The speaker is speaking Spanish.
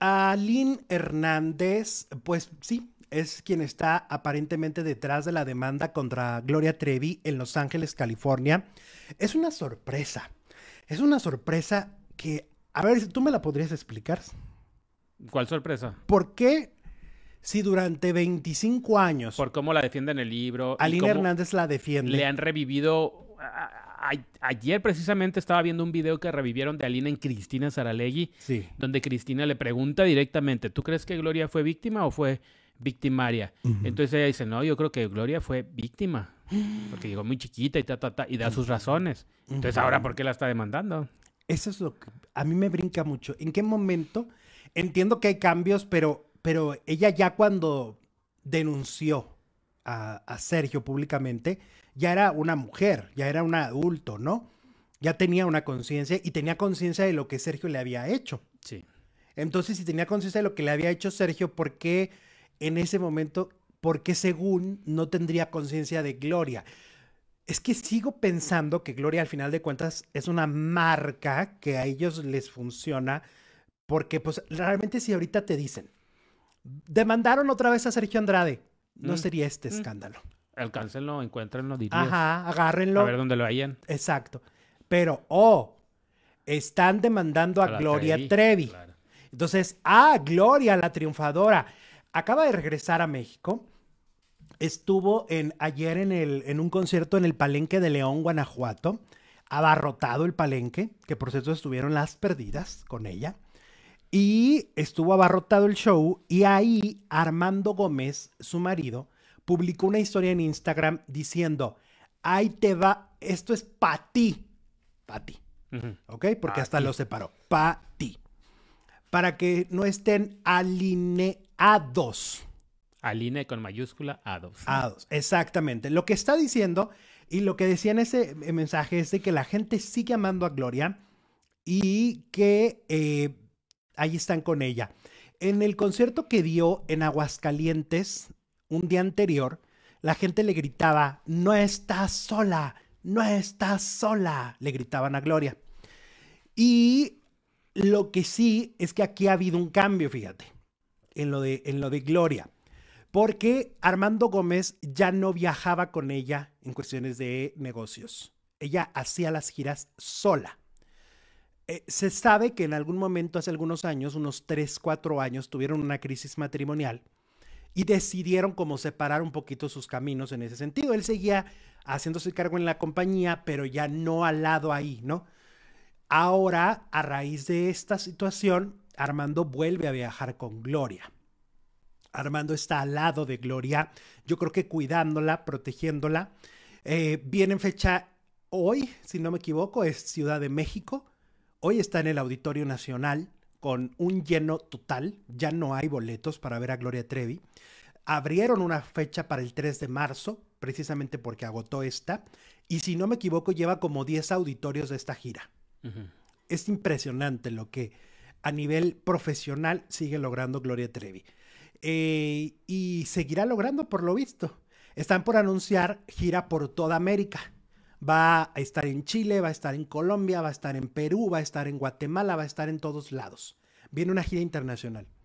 Aline Hernández, pues sí, es quien está aparentemente detrás de la demanda contra Gloria Trevi en Los Ángeles, California. Es una sorpresa. Es una sorpresa que, a ver, tú me la podrías explicar. ¿Cuál sorpresa? ¿Por qué si durante 25 años... Por cómo la defienden el libro. Aline Hernández la defiende. Le han revivido ayer precisamente estaba viendo un video que revivieron de Alina en Cristina Saralegui, donde Cristina le pregunta directamente, ¿tú crees que Gloria fue víctima o fue victimaria? Entonces ella dice, no, yo creo que Gloria fue víctima, porque llegó muy chiquita y, ta, y da sus razones. Entonces ahora, ¿por qué la está demandando? Eso es lo que a mí me brinca mucho. ¿En qué momento? Entiendo que hay cambios, pero, pero ella ya cuando denunció, a, Sergio públicamente, ya era una mujer, ya era un adulto, ¿no? Ya tenía una conciencia y tenía conciencia de lo que Sergio le había hecho. Sí. Entonces, si tenía conciencia de lo que le había hecho Sergio, ¿por qué en ese momento, por qué según no tendría conciencia de Gloria? Es que sigo pensando que Gloria, al final de cuentas, es una marca que a ellos les funciona, porque pues realmente si ahorita te dicen, demandaron otra vez a Sergio Andrade, no mm. sería este mm. escándalo. Alcáncenlo, encuéntrenlo, dirías. Ajá, agárrenlo. A ver dónde lo hayan. Exacto. Pero, oh, están demandando a, Gloria Trevi. Entonces, ah, Gloria, la triunfadora, acaba de regresar a México. Estuvo en, ayer en, el, en un concierto en el Palenque de León, Guanajuato. Abarrotado el Palenque, que por cierto estuvieron las perdidas con ella. Y estuvo abarrotado el show y ahí Armando Gómez, su marido, publicó una historia en Instagram diciendo, ahí te va, esto es para ti, para ti, ¿ok? Porque hasta lo separó, para ti, para que no estén alineados. Aline con mayúscula a dos. a dos. exactamente. Lo que está diciendo y lo que decía en ese eh, mensaje es de que la gente sigue amando a Gloria y que eh, ahí están con ella. En el concierto que dio en Aguascalientes un día anterior, la gente le gritaba, no estás sola, no estás sola, le gritaban a Gloria. Y lo que sí es que aquí ha habido un cambio, fíjate, en lo de, en lo de Gloria, porque Armando Gómez ya no viajaba con ella en cuestiones de negocios. Ella hacía las giras sola. Eh, se sabe que en algún momento, hace algunos años, unos 3, 4 años, tuvieron una crisis matrimonial y decidieron como separar un poquito sus caminos en ese sentido. Él seguía haciéndose cargo en la compañía, pero ya no al lado ahí, ¿no? Ahora, a raíz de esta situación, Armando vuelve a viajar con Gloria. Armando está al lado de Gloria, yo creo que cuidándola, protegiéndola. Eh, viene en fecha hoy, si no me equivoco, es Ciudad de México. Hoy está en el Auditorio Nacional con un lleno total. Ya no hay boletos para ver a Gloria Trevi. Abrieron una fecha para el 3 de marzo, precisamente porque agotó esta. Y si no me equivoco, lleva como 10 auditorios de esta gira. Es impresionante lo que a nivel profesional sigue logrando Gloria Trevi. Eh, y seguirá logrando por lo visto. Están por anunciar gira por toda América va a estar en Chile, va a estar en Colombia, va a estar en Perú, va a estar en Guatemala, va a estar en todos lados. Viene una gira internacional.